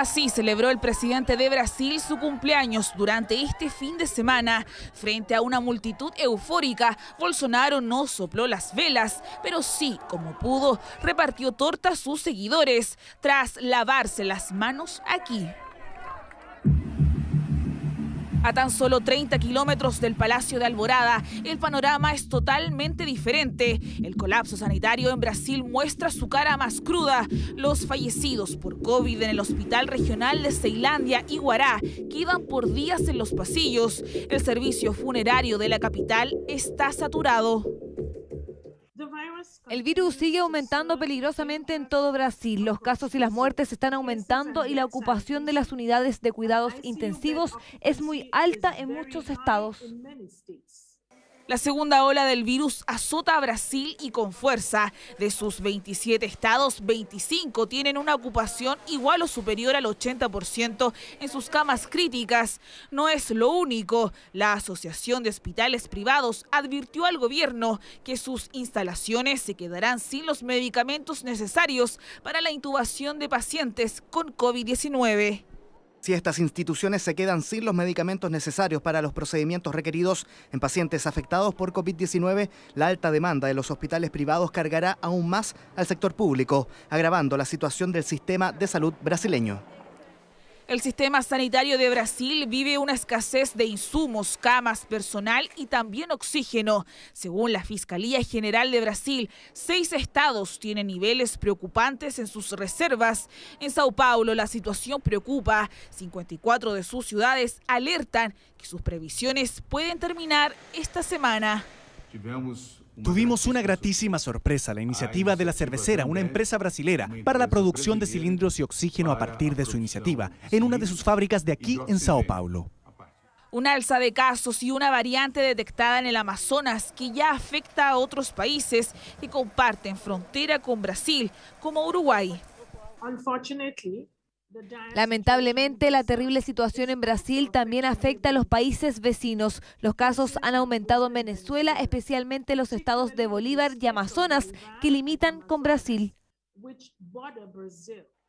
Así celebró el presidente de Brasil su cumpleaños durante este fin de semana. Frente a una multitud eufórica, Bolsonaro no sopló las velas, pero sí, como pudo, repartió tortas a sus seguidores tras lavarse las manos aquí. A tan solo 30 kilómetros del Palacio de Alborada, el panorama es totalmente diferente. El colapso sanitario en Brasil muestra su cara más cruda. Los fallecidos por COVID en el Hospital Regional de Ceilandia y Guará quedan por días en los pasillos. El servicio funerario de la capital está saturado. El virus sigue aumentando peligrosamente en todo Brasil. Los casos y las muertes están aumentando y la ocupación de las unidades de cuidados intensivos es muy alta en muchos estados. La segunda ola del virus azota a Brasil y con fuerza. De sus 27 estados, 25 tienen una ocupación igual o superior al 80% en sus camas críticas. No es lo único. La Asociación de Hospitales Privados advirtió al gobierno que sus instalaciones se quedarán sin los medicamentos necesarios para la intubación de pacientes con COVID-19. Si estas instituciones se quedan sin los medicamentos necesarios para los procedimientos requeridos en pacientes afectados por COVID-19, la alta demanda de los hospitales privados cargará aún más al sector público, agravando la situación del sistema de salud brasileño. El sistema sanitario de Brasil vive una escasez de insumos, camas, personal y también oxígeno. Según la Fiscalía General de Brasil, seis estados tienen niveles preocupantes en sus reservas. En Sao Paulo la situación preocupa. 54 de sus ciudades alertan que sus previsiones pueden terminar esta semana. Tuvimos una gratísima sorpresa, la iniciativa de la cervecera, una empresa brasilera, para la producción de cilindros y oxígeno a partir de su iniciativa, en una de sus fábricas de aquí en Sao Paulo. Un alza de casos y una variante detectada en el Amazonas que ya afecta a otros países que comparten frontera con Brasil, como Uruguay. Lamentablemente, la terrible situación en Brasil también afecta a los países vecinos. Los casos han aumentado en Venezuela, especialmente en los estados de Bolívar y Amazonas, que limitan con Brasil.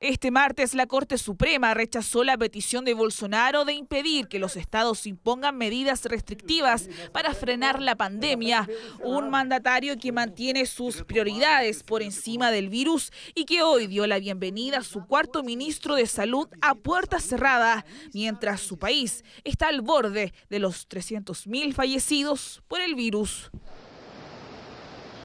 Este martes la Corte Suprema rechazó la petición de Bolsonaro de impedir que los estados impongan medidas restrictivas para frenar la pandemia, un mandatario que mantiene sus prioridades por encima del virus y que hoy dio la bienvenida a su cuarto ministro de Salud a puerta cerrada, mientras su país está al borde de los 300.000 fallecidos por el virus.